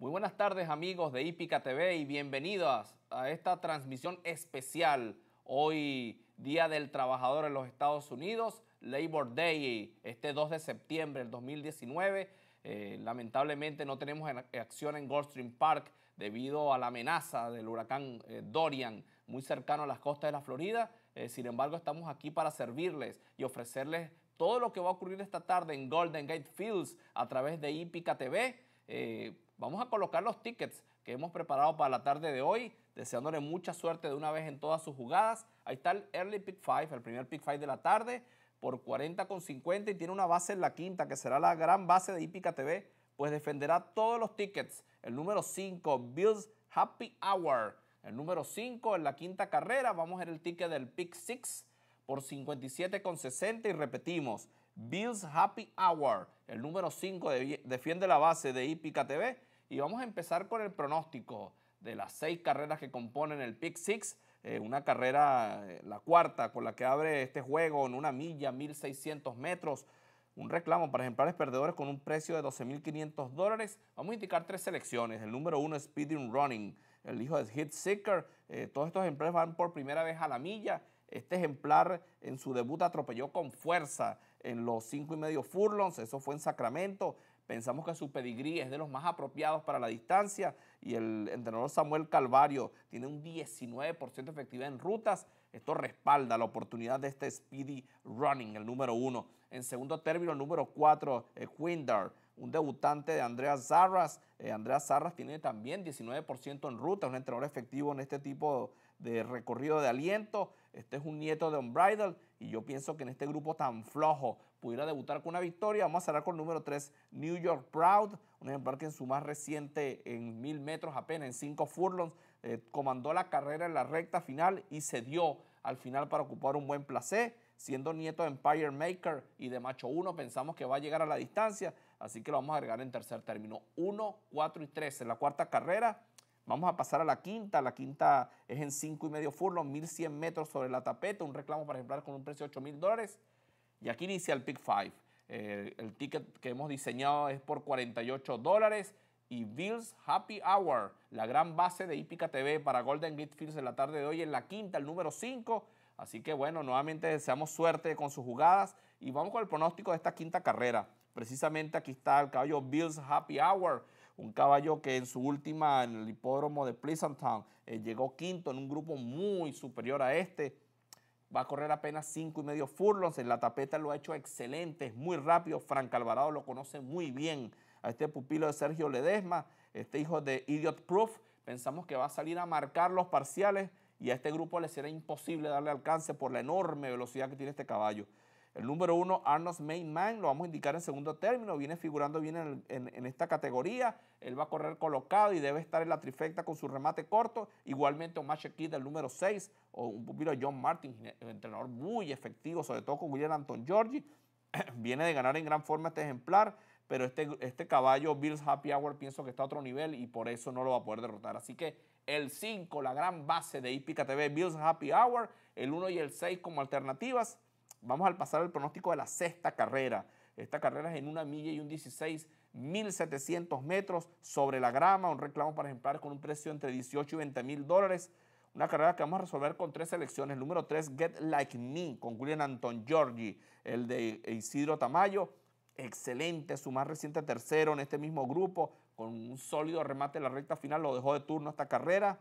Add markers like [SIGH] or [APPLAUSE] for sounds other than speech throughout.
Muy buenas tardes amigos de Hípica TV y bienvenidas a esta transmisión especial. Hoy, Día del Trabajador en los Estados Unidos, Labor Day, este 2 de septiembre del 2019. Eh, lamentablemente no tenemos acción en Goldstream Park debido a la amenaza del huracán eh, Dorian muy cercano a las costas de la Florida. Eh, sin embargo, estamos aquí para servirles y ofrecerles todo lo que va a ocurrir esta tarde en Golden Gate Fields a través de Hípica TV. Vamos a colocar los tickets que hemos preparado para la tarde de hoy, deseándole mucha suerte de una vez en todas sus jugadas. Ahí está el Early Pick 5, el primer Pick 5 de la tarde, por $40.50. con y tiene una base en la quinta, que será la gran base de IPICA TV, pues defenderá todos los tickets. El número 5, Bills Happy Hour. El número 5 en la quinta carrera, vamos a ver el ticket del Pick 6 por $57.60. con y repetimos, Bills Happy Hour, el número 5 defiende la base de Ipica TV. Y vamos a empezar con el pronóstico de las seis carreras que componen el Pick Six. Eh, una carrera, eh, la cuarta, con la que abre este juego en una milla, 1600 metros. Un reclamo para ejemplares perdedores con un precio de 12.500 dólares. Vamos a indicar tres selecciones. El número uno es Speeding Running, el hijo de Hit Seeker. Eh, todos estos ejemplares van por primera vez a la milla este ejemplar en su debut atropelló con fuerza en los cinco y medio furlongs, eso fue en Sacramento. Pensamos que su pedigrí es de los más apropiados para la distancia y el entrenador Samuel Calvario tiene un 19% de efectividad en rutas. Esto respalda la oportunidad de este Speedy Running, el número uno. En segundo término, el número cuatro, eh, un debutante de Andrea Zarras. Eh, Andrea Zarras tiene también 19% en rutas, un entrenador efectivo en este tipo de recorrido de aliento. Este es un nieto de Unbridled y yo pienso que en este grupo tan flojo pudiera debutar con una victoria. Vamos a cerrar con el número 3, New York Proud, un ejemplar que en su más reciente, en mil metros apenas, en cinco furlongs, eh, comandó la carrera en la recta final y se dio al final para ocupar un buen placé. Siendo nieto de Empire Maker y de Macho 1, pensamos que va a llegar a la distancia, así que lo vamos a agregar en tercer término. 1, 4 y 3 en la cuarta carrera Vamos a pasar a la quinta. La quinta es en 5 y medio furlong, 1100 metros sobre la tapeta. Un reclamo para ejemplar con un precio de 8,000 mil dólares. Y aquí inicia el Pick 5. Eh, el ticket que hemos diseñado es por 48 dólares. Y Bills Happy Hour, la gran base de Hípica TV para Golden Gate Fields en la tarde de hoy, en la quinta, el número 5. Así que bueno, nuevamente deseamos suerte con sus jugadas y vamos con el pronóstico de esta quinta carrera. Precisamente aquí está el caballo Bills Happy Hour un caballo que en su última, en el hipódromo de Pleasantown, Town eh, llegó quinto en un grupo muy superior a este. Va a correr apenas cinco y medio furlongs. En la tapeta lo ha hecho excelente, es muy rápido. Frank Alvarado lo conoce muy bien. A este pupilo de Sergio Ledesma, este hijo de Idiot Proof, pensamos que va a salir a marcar los parciales y a este grupo le será imposible darle alcance por la enorme velocidad que tiene este caballo. El número uno, main Mainman, lo vamos a indicar en segundo término, viene figurando bien en, en, esta categoría, él va a correr colocado y debe estar en la trifecta con su remate corto. Igualmente, Omar aquí el número 6, o un pupilo John Martin, entrenador muy efectivo, sobre todo con William Anton Giorgi, [CLEARS THROAT] viene de ganar en gran forma este ejemplar, pero este, este caballo, Bills Happy Hour, pienso que está a otro nivel y por eso no lo va a poder derrotar. Así que el 5, la gran base de Hípica TV, Bills Happy Hour, el 1 y el 6 como alternativas Vamos al pasar al pronóstico de la sexta carrera. Esta carrera es en una milla y un 16, 1700 metros sobre la grama, un reclamo para ejemplares con un precio entre 18 y 20 mil dólares. Una carrera que vamos a resolver con tres selecciones. Número 3, Get Like Me, con Julian Anton Giorgi, el de Isidro Tamayo. Excelente, su más reciente tercero en este mismo grupo, con un sólido remate en la recta final, lo dejó de turno esta carrera.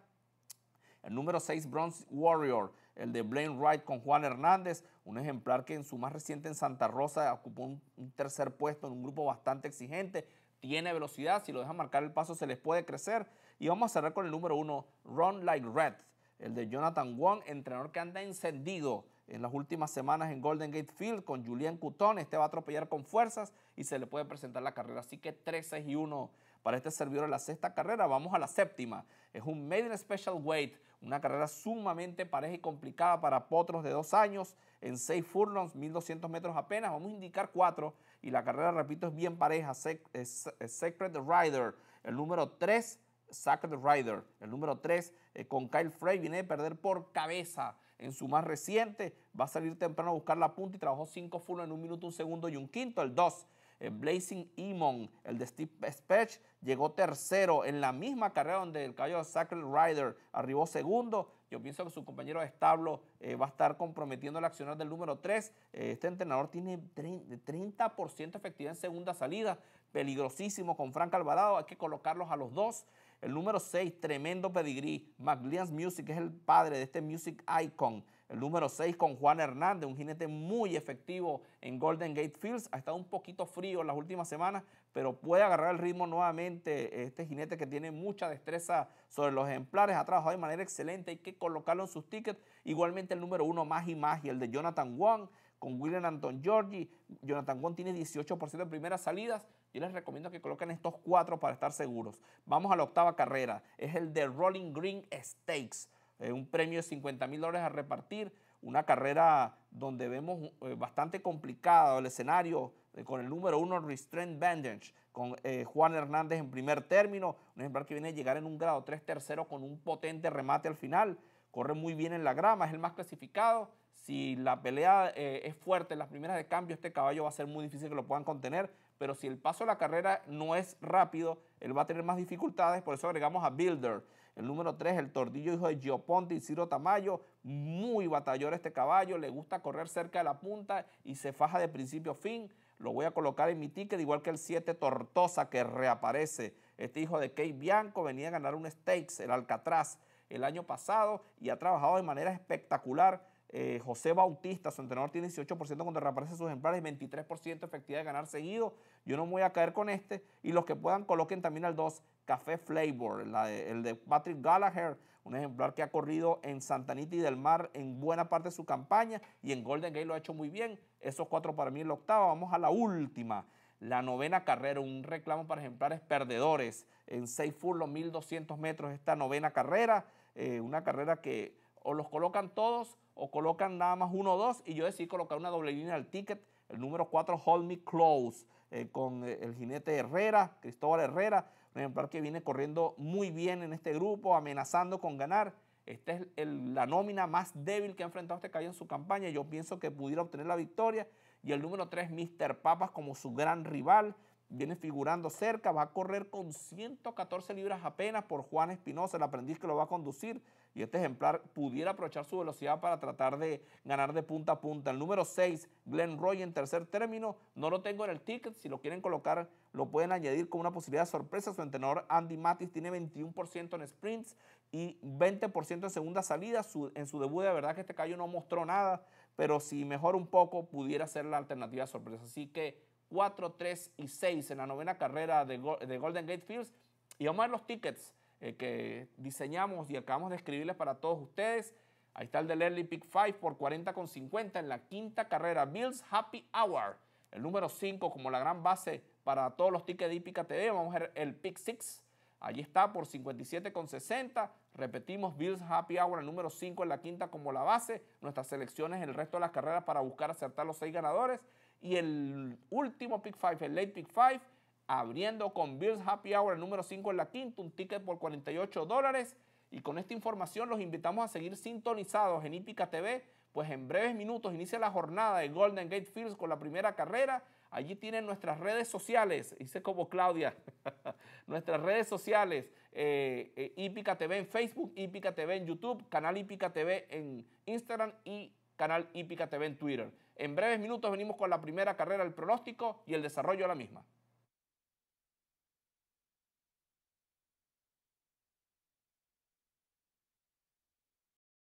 El número 6, Bronze Warrior, el de Blaine Wright con Juan Hernández, un ejemplar que en su más reciente en Santa Rosa ocupó un, tercer puesto en un grupo bastante exigente, tiene velocidad, si lo deja marcar el paso se les puede crecer. Y vamos a cerrar con el número uno, Run Like Red, el de Jonathan Wong, entrenador que anda encendido en las últimas semanas en Golden Gate Field con Julian Cutón. Este va a atropellar con fuerzas y se le puede presentar la carrera. Así que 3, y 1 para este servidor en la sexta carrera. Vamos a la séptima. Es un Maiden Special Weight, una carrera sumamente pareja y complicada para potros de dos años, en seis furlongs, 1200 metros apenas. Vamos a indicar cuatro y la carrera, repito, es bien pareja. Secret Rider, el número 3. Sacred Rider, el número 3, eh, con Kyle Frey, viene de perder por cabeza en su más reciente, va a salir temprano a buscar la punta y trabajó cinco furlongs en un minuto, un segundo y un quinto, el 2, Blazing Emon, el de Steve Spech, llegó tercero en la misma carrera donde el caballo Sacred Rider arribó segundo. Yo pienso que su compañero de establo eh, va a estar comprometiendo el accionar del número 3. Eh, este entrenador tiene 30% efectividad en segunda salida, peligrosísimo con Frank Alvarado, hay que colocarlos a los dos. El número 6, tremendo pedigrí, McLean's Music, es el padre de este Music Icon. El número 6 con Juan Hernández, un jinete muy efectivo en Golden Gate Fields. Ha estado un poquito frío en las últimas semanas, pero puede agarrar el ritmo nuevamente. Este jinete que tiene mucha destreza sobre los ejemplares, ha trabajado de manera excelente. Hay que colocarlo en sus tickets. Igualmente el número 1 más y más, y el de Jonathan Wong con William Anton Giorgi. Jonathan Wong tiene 18% de primeras salidas. Yo les recomiendo que coloquen estos cuatro para estar seguros. Vamos a la octava carrera. Es el de Rolling Green Stakes eh, un premio de 50 mil dólares a repartir, una carrera donde vemos eh, bastante complicado el escenario eh, con el número uno Restraint Bandage, con Juan Hernández en primer término, un ejemplar que viene a llegar en un grado 3 tercero con un potente remate al final, corre muy bien en la grama, es el más clasificado, si la pelea es fuerte en las primeras de cambio, este caballo va a ser muy difícil que lo puedan contener, pero si el paso de la carrera no es rápido, él va a tener más dificultades, por eso agregamos a Builder. El número 3, el tordillo hijo de Gioponte y Ciro Tamayo, muy batallón este caballo, le gusta correr cerca de la punta y se faja de principio a fin. Lo voy a colocar en mi ticket, igual que el 7 Tortosa que reaparece. Este hijo de Key Bianco venía a ganar un Stakes, el Alcatraz, el año pasado y ha trabajado de manera espectacular eh, José Bautista, su entrenador, tiene 18% cuando reaparece sus ejemplares y 23% efectividad de ganar seguido. Yo no me voy a caer con este. Y los que puedan, coloquen también al 2, Café Flavor, el de Patrick Gallagher, un ejemplar que ha corrido en Santanita y del Mar en buena parte de su campaña y en Golden Gate lo ha hecho muy bien. Esos cuatro para mí en la octava. Vamos a la última. La novena carrera, un reclamo para ejemplares perdedores en 6 los 1200 metros. Esta novena carrera, eh, una carrera que o los colocan todos colocan nada más uno o dos y yo decidí colocar una doble línea al ticket, el número 4 Hold Me Close, eh, con eh, el jinete Herrera, Cristóbal Herrera, un ejemplar que viene corriendo muy bien en este grupo, amenazando con ganar. Esta es la nómina más débil que ha enfrentado este caballo en su campaña. Yo pienso que pudiera obtener la victoria. Y el número 3, Mr. Papas, como su gran rival viene figurando cerca, va a correr con 114 libras apenas por Juan Espinosa, el aprendiz que lo va a conducir, y este ejemplar pudiera aprovechar su velocidad para tratar de ganar de punta a punta. El número 6, Glenn Roy en tercer término, no lo tengo en el ticket, si lo quieren colocar lo pueden añadir como una posibilidad de sorpresa. Su entrenador Andy Matis tiene 21% en sprints y 20% en segunda salida. en su debut de verdad que este callo no mostró nada, pero si mejor un poco pudiera ser la alternativa de sorpresa. Así que 4, 3 y 6 en la novena carrera de, Golden Gate Fields. Y vamos a ver los tickets eh, que diseñamos y acabamos de escribirles para todos ustedes. Ahí está el del Early Pick 5 por 40,50 en la quinta carrera. Bills Happy Hour, el número 5 como la gran base para todos los tickets de Hípica TV. Vamos a ver el Pick 6. Allí está por 57,60. Repetimos, Bills Happy Hour, el número 5 en la quinta como la base. Nuestras selecciones en el resto de las carreras para buscar acertar los 6 ganadores. Y el último pick 5, el late pick 5, abriendo con Bills Happy Hour, el número 5 en la quinta, un ticket por 48 dólares. Y con esta información los invitamos a seguir sintonizados en IPICA TV, pues en breves minutos inicia la jornada de Golden Gate Fields con la primera carrera. Allí tienen nuestras redes sociales, hice como Claudia, [LAUGHS] nuestras redes sociales, eh, eh TV en Facebook, IPICA TV en YouTube, canal IPICA TV en Instagram y canal Hípica TV en Twitter. En breves minutos venimos con la primera carrera, el pronóstico y el desarrollo de la misma.